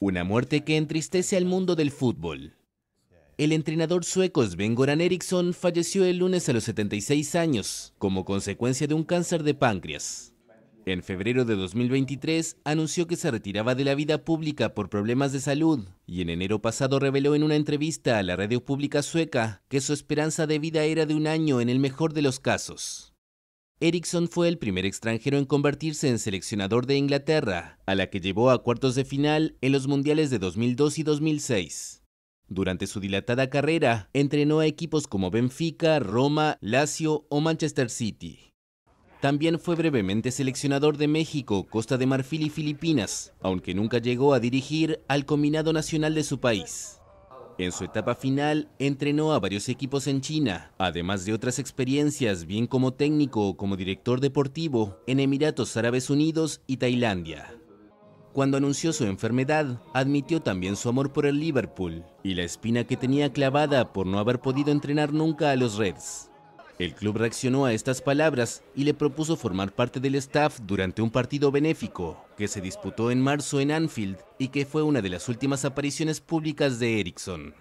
Una muerte que entristece al mundo del fútbol. El entrenador sueco Sven-Goran Eriksson falleció el lunes a los 76 años como consecuencia de un cáncer de páncreas. En febrero de 2023 anunció que se retiraba de la vida pública por problemas de salud y en enero pasado reveló en una entrevista a la radio pública sueca que su esperanza de vida era de un año en el mejor de los casos. Erickson fue el primer extranjero en convertirse en seleccionador de Inglaterra, a la que llevó a cuartos de final en los Mundiales de 2002 y 2006. Durante su dilatada carrera, entrenó a equipos como Benfica, Roma, Lazio o Manchester City. También fue brevemente seleccionador de México, Costa de Marfil y Filipinas, aunque nunca llegó a dirigir al combinado nacional de su país. En su etapa final, entrenó a varios equipos en China, además de otras experiencias, bien como técnico o como director deportivo, en Emiratos Árabes Unidos y Tailandia. Cuando anunció su enfermedad, admitió también su amor por el Liverpool y la espina que tenía clavada por no haber podido entrenar nunca a los Reds. El club reaccionó a estas palabras y le propuso formar parte del staff durante un partido benéfico que se disputó en marzo en Anfield y que fue una de las últimas apariciones públicas de Ericsson.